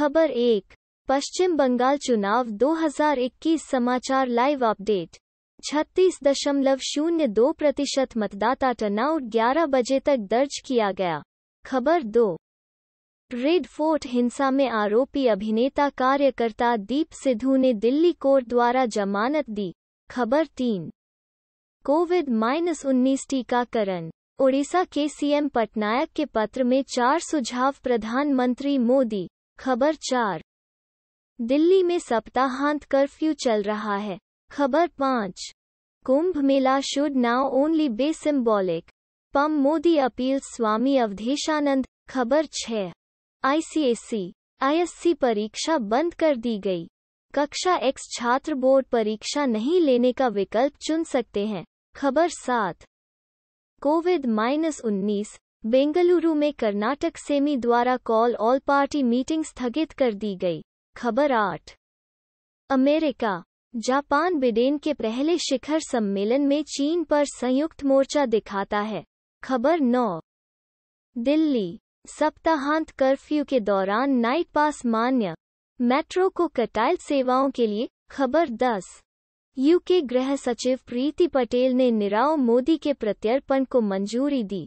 खबर एक पश्चिम बंगाल चुनाव 2021 समाचार लाइव अपडेट छत्तीस दशमलव शून्य दो प्रतिशत मतदाता टर्नआउट 11 बजे तक दर्ज किया गया खबर दो रेड फोर्ट हिंसा में आरोपी अभिनेता कार्यकर्ता दीप सिद्धू ने दिल्ली कोर्ट द्वारा जमानत दी खबर तीन कोविड माइनस उन्नीस टीकाकरण ओडिशा के सीएम पटनायक के पत्र में चार सुझाव प्रधानमंत्री मोदी खबर चार दिल्ली में सप्ताहांत कर्फ्यू चल रहा है खबर पाँच Kumbh Mela should now only be symbolic PM Modi appeal स्वामी अवधेशानंद खबर छः आईसीएससी आईएससी परीक्षा बंद कर दी गई कक्षा एक्स छात्र बोर्ड परीक्षा नहीं लेने का विकल्प चुन सकते हैं खबर सात कोविड माइनस उन्नीस बेंगलुरु में कर्नाटक सेमी द्वारा कॉल ऑल पार्टी मीटिंग स्थगित कर दी गई खबर आठ अमेरिका जापान बिडेन के पहले शिखर सम्मेलन में चीन पर संयुक्त मोर्चा दिखाता है खबर नौ दिल्ली सप्ताहांत कर्फ्यू के दौरान नाइट पास मान्य मेट्रो को कटाइल सेवाओं के लिए खबर दस यूके गृह सचिव प्रीति पटेल ने निराव मोदी के प्रत्यर्पण को मंजूरी दी